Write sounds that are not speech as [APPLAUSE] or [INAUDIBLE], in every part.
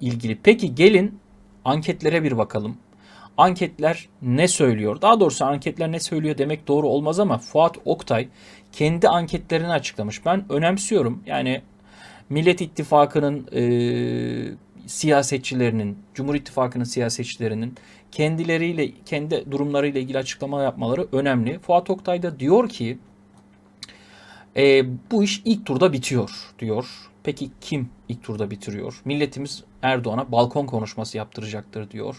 ilgili. Peki gelin anketlere bir bakalım. Anketler ne söylüyor? Daha doğrusu anketler ne söylüyor demek doğru olmaz ama Fuat Oktay kendi anketlerini açıklamış. Ben önemsiyorum. Yani Millet İttifakı'nın e, siyasetçilerinin, Cumhur İttifakı'nın siyasetçilerinin kendileriyle, kendi durumlarıyla ilgili açıklama yapmaları önemli. Fuat Oktay da diyor ki e, bu iş ilk turda bitiyor diyor. Peki kim ilk turda bitiriyor? Milletimiz Erdoğan'a balkon konuşması yaptıracaktır diyor.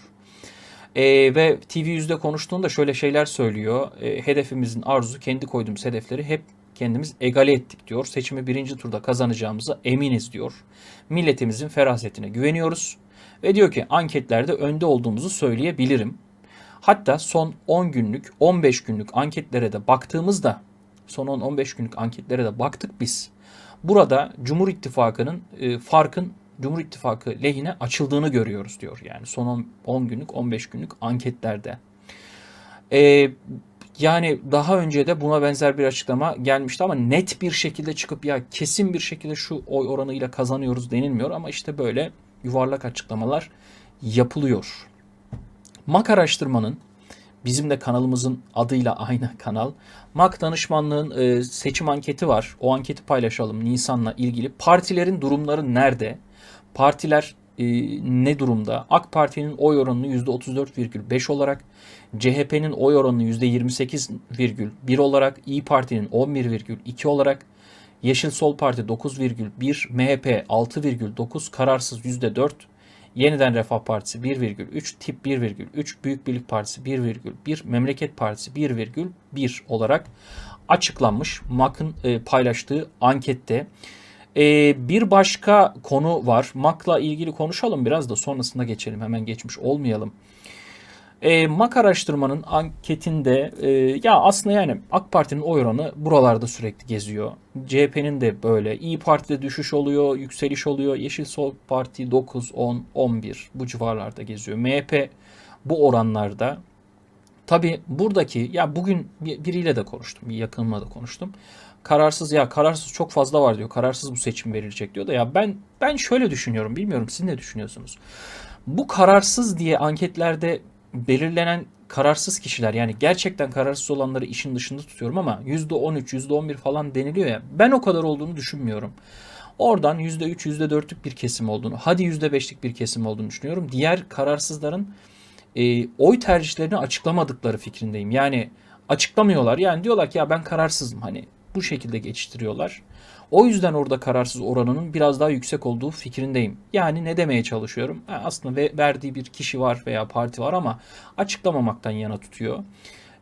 E, ve TV yüzde konuştuğunda şöyle şeyler söylüyor. E, hedefimizin arzusu kendi koyduğumuz hedefleri hep kendimiz egale ettik diyor. Seçimi birinci turda kazanacağımıza eminiz diyor. Milletimizin ferasetine güveniyoruz. Ve diyor ki anketlerde önde olduğumuzu söyleyebilirim. Hatta son 10 günlük 15 günlük anketlere de baktığımızda son 10-15 günlük anketlere de baktık biz. Burada Cumhur İttifakı'nın e, farkın Cumhur İttifakı lehine açıldığını görüyoruz diyor. Yani son 10 günlük 15 günlük anketlerde. E, yani daha önce de buna benzer bir açıklama gelmişti ama net bir şekilde çıkıp ya kesin bir şekilde şu oy oranıyla kazanıyoruz denilmiyor ama işte böyle yuvarlak açıklamalar yapılıyor. MAK araştırmanın Bizim de kanalımızın adıyla aynı [LAUGHS] kanal. MAK danışmanlığın e, seçim anketi var. O anketi paylaşalım Nisan'la ilgili. Partilerin durumları nerede? Partiler e, ne durumda? AK Parti'nin oy oranını %34,5 olarak, CHP'nin oy oranını %28,1 olarak, İyi Parti'nin 11,2 olarak, Yeşil Sol Parti 9,1, MHP 6,9, kararsız %4, Yeniden Refah Partisi 1,3, Tip 1,3, Büyük Birlik Partisi 1,1, Memleket Partisi 1,1 olarak açıklanmış Makın e, paylaştığı ankette. E, bir başka konu var. Makla ilgili konuşalım biraz da sonrasında geçelim. Hemen geçmiş olmayalım. E, MAK araştırmanın anketinde e, ya aslında yani AK Parti'nin oy oranı buralarda sürekli geziyor. CHP'nin de böyle. İyi Parti'de düşüş oluyor, yükseliş oluyor. Yeşil Sol Parti 9, 10, 11 bu civarlarda geziyor. MHP bu oranlarda. Tabi buradaki ya bugün biriyle de konuştum, bir yakınımla da konuştum. Kararsız ya kararsız çok fazla var diyor. Kararsız bu seçim verilecek diyor da ya ben ben şöyle düşünüyorum. Bilmiyorum siz ne düşünüyorsunuz? Bu kararsız diye anketlerde belirlenen kararsız kişiler yani gerçekten kararsız olanları işin dışında tutuyorum ama %13, %11 falan deniliyor ya ben o kadar olduğunu düşünmüyorum. Oradan %3, %4'lük bir kesim olduğunu, hadi %5'lik bir kesim olduğunu düşünüyorum. Diğer kararsızların e, oy tercihlerini açıklamadıkları fikrindeyim. Yani açıklamıyorlar. Yani diyorlar ki ya ben kararsızım hani bu şekilde geçiştiriyorlar. O yüzden orada kararsız oranının biraz daha yüksek olduğu fikrindeyim. Yani ne demeye çalışıyorum? Aslında verdiği bir kişi var veya parti var ama açıklamamaktan yana tutuyor.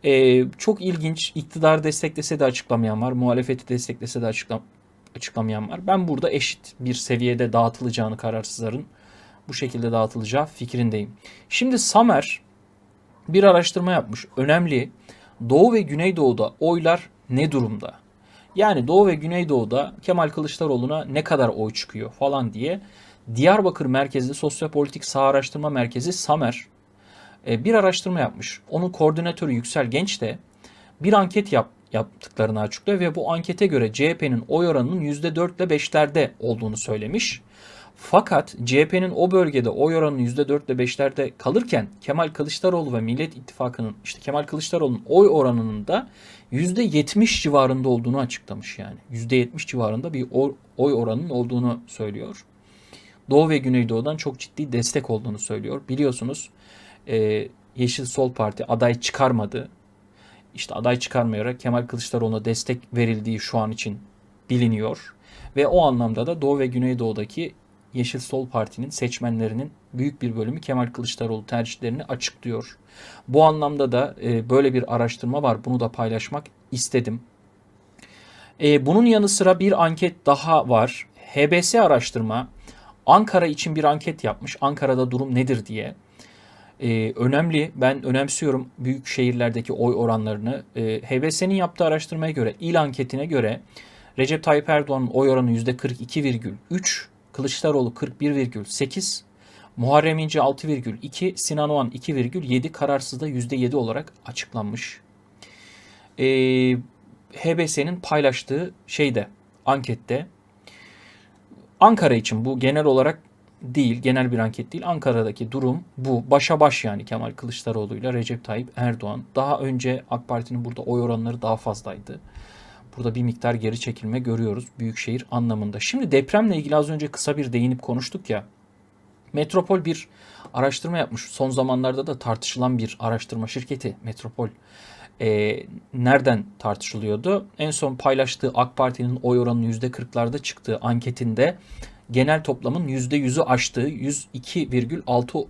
Ee, çok ilginç. iktidar desteklese de açıklamayan var. Muhalefeti desteklese de açıklam açıklamayan var. Ben burada eşit bir seviyede dağıtılacağını kararsızların bu şekilde dağıtılacağı fikrindeyim. Şimdi Samer bir araştırma yapmış. Önemli. Doğu ve Güneydoğu'da oylar ne durumda? Yani Doğu ve Güneydoğu'da Kemal Kılıçdaroğlu'na ne kadar oy çıkıyor falan diye Diyarbakır merkezli sosyopolitik sağ araştırma merkezi Samer e, bir araştırma yapmış. Onun koordinatörü Yüksel Genç de bir anket yap, yaptıklarını açıklıyor ve bu ankete göre CHP'nin oy oranının %4 ile 5'lerde olduğunu söylemiş. Fakat CHP'nin o bölgede oy oranı %4 ile 5'lerde kalırken Kemal Kılıçdaroğlu ve Millet İttifakı'nın işte Kemal Kılıçdaroğlu'nun oy oranının da %70 civarında olduğunu açıklamış yani. %70 civarında bir oy oranının olduğunu söylüyor. Doğu ve Güneydoğu'dan çok ciddi destek olduğunu söylüyor. Biliyorsunuz e, Yeşil Sol Parti aday çıkarmadı. İşte aday çıkarmayarak Kemal Kılıçdaroğlu'na destek verildiği şu an için biliniyor. Ve o anlamda da Doğu ve Güneydoğu'daki Yeşil Sol Parti'nin seçmenlerinin büyük bir bölümü Kemal Kılıçdaroğlu tercihlerini açıklıyor. Bu anlamda da e, böyle bir araştırma var. Bunu da paylaşmak istedim. E, bunun yanı sıra bir anket daha var. HBS araştırma Ankara için bir anket yapmış. Ankara'da durum nedir diye. Ee, önemli, ben önemsiyorum büyük şehirlerdeki oy oranlarını. Ee, HBS'nin yaptığı araştırmaya göre, il anketine göre Recep Tayyip Erdoğan'ın oy oranı %42,3, Kılıçdaroğlu 41,8, Muharrem İnce 6,2, Sinan Oğan 2,7, kararsızda %7 olarak açıklanmış. Ee, HBS'nin paylaştığı şeyde, ankette Ankara için bu genel olarak değil, genel bir anket değil. Ankara'daki durum bu. Başa baş yani Kemal Kılıçdaroğlu ile Recep Tayyip Erdoğan. Daha önce AK Parti'nin burada oy oranları daha fazlaydı. Burada bir miktar geri çekilme görüyoruz büyükşehir anlamında. Şimdi depremle ilgili az önce kısa bir değinip konuştuk ya. Metropol bir araştırma yapmış. Son zamanlarda da tartışılan bir araştırma şirketi Metropol. E, nereden tartışılıyordu? En son paylaştığı AK Parti'nin oy oranı %40'larda çıktığı anketinde genel toplamın %100'ü aştığı 102,6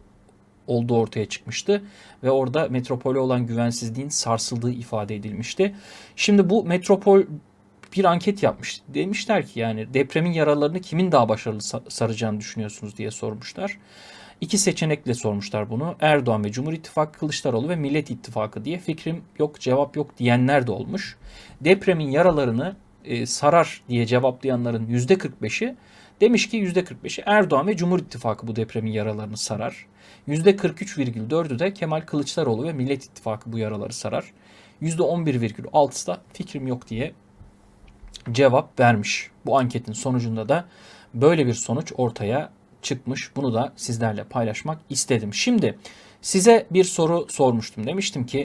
olduğu ortaya çıkmıştı ve orada metropole olan güvensizliğin sarsıldığı ifade edilmişti. Şimdi bu metropol bir anket yapmış. Demişler ki yani depremin yaralarını kimin daha başarılı saracağını düşünüyorsunuz diye sormuşlar. İki seçenekle sormuşlar bunu. Erdoğan ve Cumhur İttifakı, Kılıçdaroğlu ve Millet İttifakı diye fikrim yok, cevap yok diyenler de olmuş. Depremin yaralarını e, sarar diye cevaplayanların %45'i demiş ki %45'i Erdoğan ve Cumhur İttifakı bu depremin yaralarını sarar. %43,4'ü de Kemal Kılıçdaroğlu ve Millet İttifakı bu yaraları sarar. %11,6'sı da fikrim yok diye cevap vermiş. Bu anketin sonucunda da böyle bir sonuç ortaya çıkmış. Bunu da sizlerle paylaşmak istedim. Şimdi size bir soru sormuştum. Demiştim ki